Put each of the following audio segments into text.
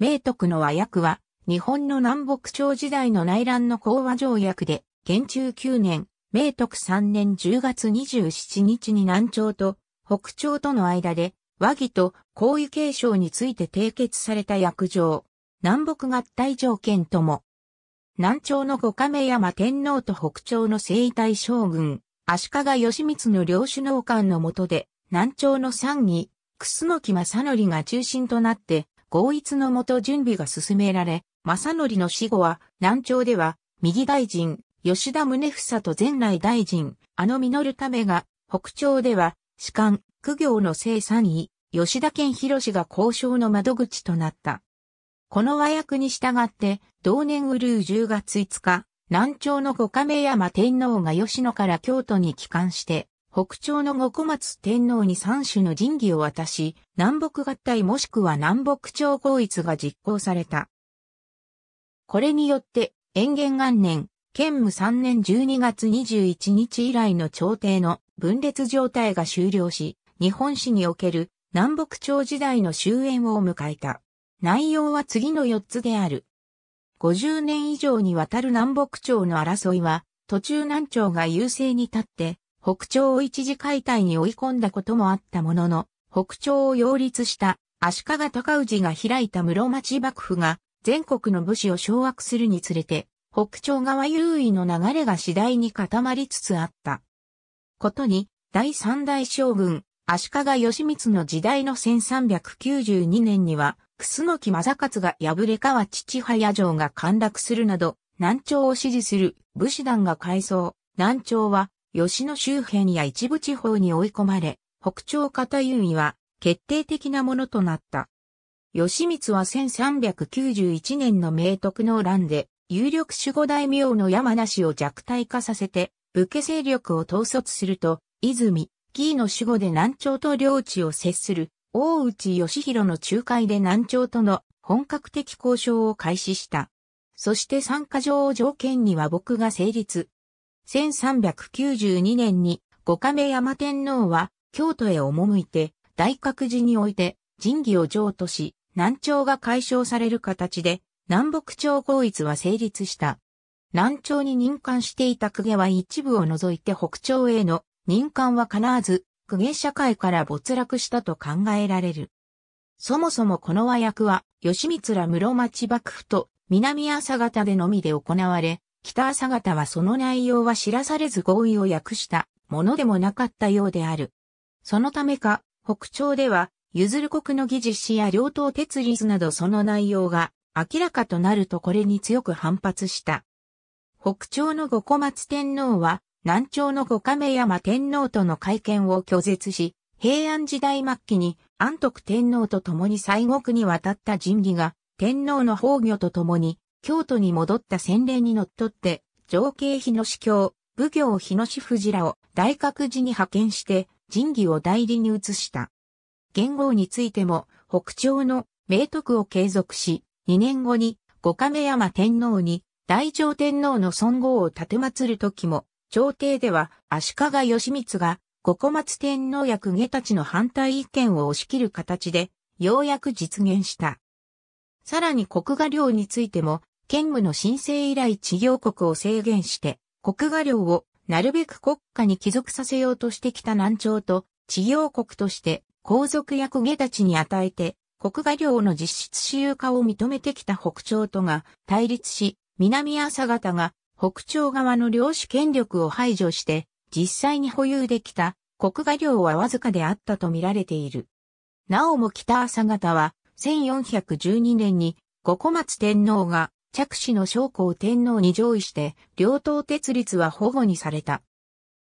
明徳の和訳は、日本の南北朝時代の内乱の講和条約で、現中9年、明徳3年10月27日に南朝と北朝との間で、和議と皇位継承について締結された約定、南北合体条件とも、南朝の五亀山天皇と北朝の征夷大将軍、足利義満の両首脳官の下で、南朝の参議、楠木正則が中心となって、合一のもと準備が進められ、正則の死後は、南朝では、右大臣、吉田宗房と前来大臣、あの実るためが、北朝では、士官、苦行の生産位、吉田健博が交渉の窓口となった。この和訳に従って、同年ウルう10月5日、南朝の五亀山天皇が吉野から京都に帰還して、北朝の後小松天皇に三種の神器を渡し、南北合体もしくは南北朝合一が実行された。これによって、延元元年、建武3年12月21日以来の朝廷の分裂状態が終了し、日本史における南北朝時代の終焉を迎えた。内容は次の4つである。50年以上にわたる南北朝の争いは、途中南朝が優勢に立って、北朝を一時解体に追い込んだこともあったものの、北朝を擁立した足利尊氏が開いた室町幕府が全国の武士を掌握するにつれて、北朝側優位の流れが次第に固まりつつあった。ことに、第三代将軍、足利義満の時代の1392年には、楠木正勝が敗れ川父早城が陥落するなど、南朝を支持する武士団が改装、南朝は吉野周辺や一部地方に追い込まれ、北朝優位は決定的なものとなった。吉光は1391年の明徳の乱で、有力守護大名の山梨を弱体化させて、武家勢力を統率すると、泉、紀伊の守護で南朝と領地を接する、大内義弘の仲介で南朝との本格的交渉を開始した。そして参加状を条件には僕が成立、1392年に五亀山天皇は京都へ赴いて大覚寺において神器を譲渡し南朝が解消される形で南北朝合一は成立した。南朝に任官していた公家は一部を除いて北朝への任官は必ず公家社会から没落したと考えられる。そもそもこの和訳は、吉光ら室町幕府と南朝方でのみで行われ、北朝方はその内容は知らされず合意を訳したものでもなかったようである。そのためか、北朝では、譲る国の議術士や両党鉄立などその内容が明らかとなるとこれに強く反発した。北朝の五小松天皇は、南朝の五亀山天皇との会見を拒絶し、平安時代末期に安徳天皇と共に西国に渡った仁義が天皇の崩御と共に京都に戻った洗礼にのっとって、情景日野司教、武行日野市藤らを大覚寺に派遣して、神義を代理に移した。元号についても、北朝の明徳を継続し、2年後に、五亀山天皇に、大乗天皇の尊号を建て祀る時も、朝廷では足利義満が五小松天皇や公家たちの反対意見を押し切る形で、ようやく実現した。さらに国画領についても、兼務の申請以来治療国を制限して、国画領をなるべく国家に帰属させようとしてきた南朝と、治療国として皇族や公家たちに与えて、国画領の実質私有化を認めてきた北朝とが対立し、南朝方が北朝側の領主権力を排除して、実際に保有できた国画領はわずかであったと見られている。なおも北朝方は、1412年に五小松天皇が着手の将校天皇に上位して、両党鉄立は保護にされた。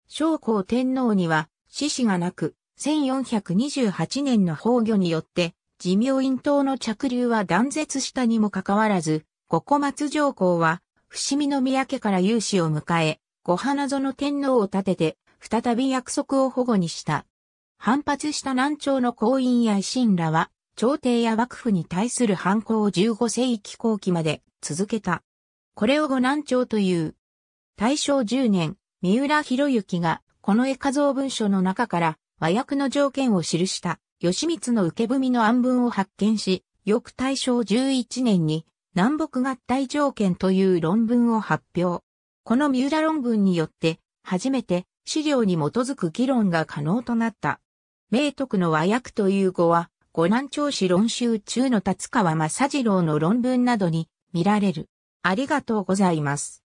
将校天皇には、死死がなく、1428年の崩御によって、自命院党の着流は断絶したにもかかわらず、五小松上皇は、伏見宮家から有志を迎え、五花園天皇を立てて、再び約束を保護にした。反発した南朝の皇員や維新らは、朝廷や幕府に対する反抗を15世紀後期まで続けた。これを五南町という。大正10年、三浦博之が、この絵画像文書の中から、和訳の条件を記した、吉光の受け踏みの暗文を発見し、翌大正11年に、南北合体条件という論文を発表。この三浦論文によって、初めて資料に基づく議論が可能となった。明徳の和訳という語は、五南町史論集中の立川正次郎の論文などに見られる。ありがとうございます。